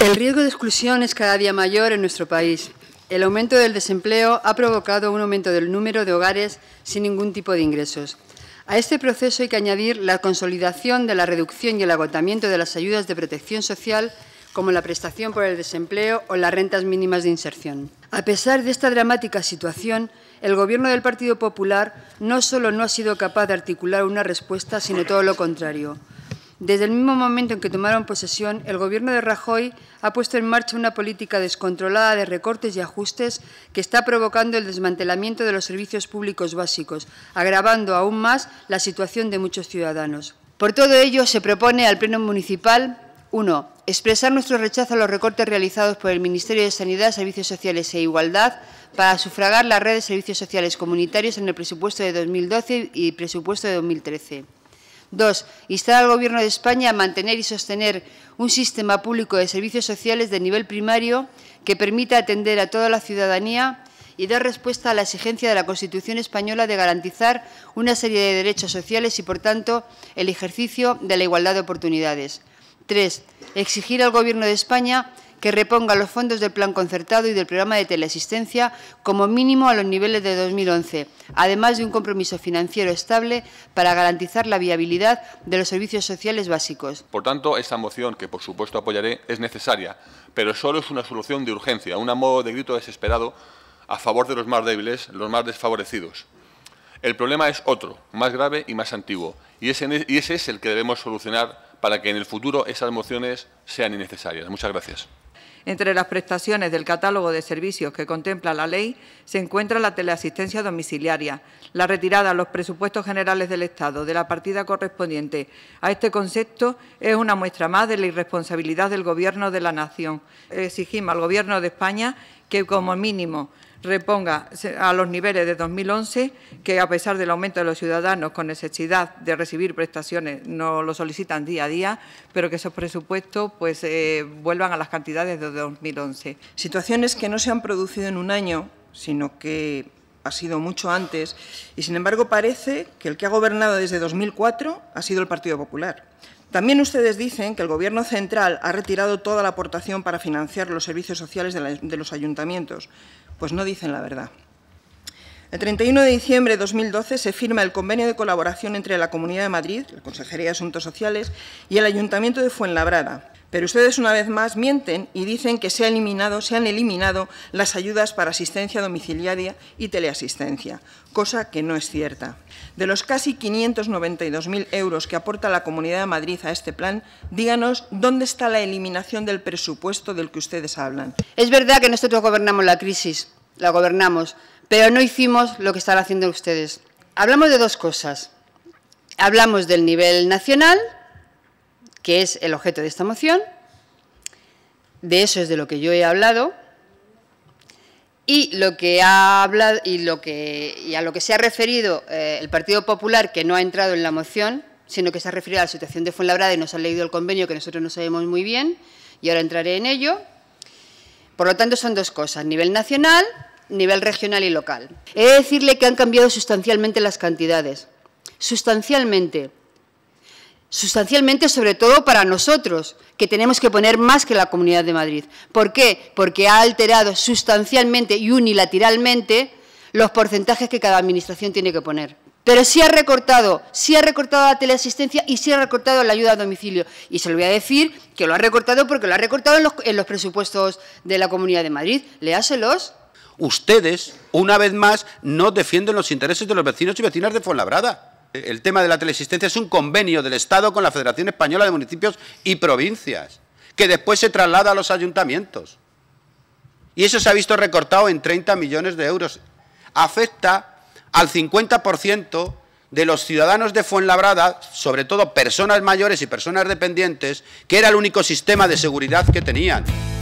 El riesgo de exclusión es cada día mayor en nuestro país. El aumento del desempleo ha provocado un aumento del número de hogares sin ningún tipo de ingresos. A este proceso hay que añadir la consolidación de la reducción y el agotamiento de las ayudas de protección social como la prestación por el desempleo o las rentas mínimas de inserción. A pesar de esta dramática situación, el Gobierno del Partido Popular no solo no ha sido capaz de articular una respuesta, sino todo lo contrario. Desde el mismo momento en que tomaron posesión, el Gobierno de Rajoy ha puesto en marcha una política descontrolada de recortes y ajustes que está provocando el desmantelamiento de los servicios públicos básicos, agravando aún más la situación de muchos ciudadanos. Por todo ello, se propone al Pleno Municipal 1. Expresar nuestro rechazo a los recortes realizados por el Ministerio de Sanidad, Servicios Sociales e Igualdad para sufragar la red de servicios sociales comunitarios en el presupuesto de 2012 y presupuesto de 2013. Dos, instar al Gobierno de España a mantener y sostener un sistema público de servicios sociales de nivel primario que permita atender a toda la ciudadanía y dar respuesta a la exigencia de la Constitución española de garantizar una serie de derechos sociales y, por tanto, el ejercicio de la igualdad de oportunidades. Tres, exigir al Gobierno de España que reponga los fondos del plan concertado y del programa de teleasistencia como mínimo a los niveles de 2011, además de un compromiso financiero estable para garantizar la viabilidad de los servicios sociales básicos. Por tanto, esta moción, que por supuesto apoyaré, es necesaria, pero solo es una solución de urgencia, un modo de grito desesperado a favor de los más débiles, los más desfavorecidos. El problema es otro, más grave y más antiguo, y e-, ese es el que debemos solucionar para que en el futuro esas mociones sean innecesarias. Muchas gracias. Entre las prestaciones del catálogo de servicios que contempla la ley se encuentra la teleasistencia domiciliaria, la retirada a los presupuestos generales del Estado de la partida correspondiente a este concepto es una muestra más de la irresponsabilidad del Gobierno de la Nación. Exigimos al Gobierno de España que, como mínimo, reponga a los niveles de 2011, que a pesar del aumento de los ciudadanos con necesidad de recibir prestaciones no lo solicitan día a día, pero que esos presupuestos pues eh, vuelvan a las cantidades de 2011. Situaciones que no se han producido en un año, sino que ha sido mucho antes, y sin embargo parece que el que ha gobernado desde 2004 ha sido el Partido Popular. También ustedes dicen que el Gobierno central ha retirado toda la aportación para financiar los servicios sociales de, los ayuntamientos. Pues no dicen la verdad. El 31 de diciembre de 2012 se firma el convenio de colaboración entre la Comunidad de Madrid, la Consejería de Asuntos Sociales y el Ayuntamiento de Fuenlabrada. Pero ustedes una vez más mienten y dicen que se, ha eliminado, se han eliminado las ayudas para asistencia domiciliaria y teleasistencia, cosa que no es cierta. De los casi 592.000 euros que aporta la Comunidad de Madrid a este plan, díganos dónde está la eliminación del presupuesto del que ustedes hablan. Es verdad que nosotros gobernamos la crisis, la gobernamos, pero no hicimos lo que están haciendo ustedes. Hablamos de dos cosas. Hablamos del nivel nacional, que es el objeto de esta moción, de eso es de lo que yo he hablado, y lo que y a lo que se ha referido eh, el Partido Popular, que no ha entrado en la moción, sino que se ha referido a la situación de Fuenlabrada y nos ha leído el convenio que nosotros no sabemos muy bien, y ahora entraré en ello. Por lo tanto, son dos cosas, nivel nacional nivel regional y local. He de decirle que han cambiado sustancialmente las cantidades. Sustancialmente. Sustancialmente, sobre todo para nosotros, que tenemos que poner más que la Comunidad de Madrid. ¿Por qué? Porque ha alterado sustancialmente y unilateralmente los porcentajes que cada administración tiene que poner. Pero sí ha recortado, sí ha recortado la teleasistencia y sí ha recortado la ayuda a domicilio. Y se lo voy a decir que lo ha recortado porque lo ha recortado en los, presupuestos de la Comunidad de Madrid. Léaselos ustedes, una vez más, no defienden los intereses de los vecinos y vecinas de Fuenlabrada. El tema de la telesistencia es un convenio del Estado con la Federación Española de Municipios y Provincias, que después se traslada a los ayuntamientos. Y eso se ha visto recortado en 30 millones de euros. Afecta al 50% de los ciudadanos de Fuenlabrada, sobre todo personas mayores y personas dependientes, que era el único sistema de seguridad que tenían.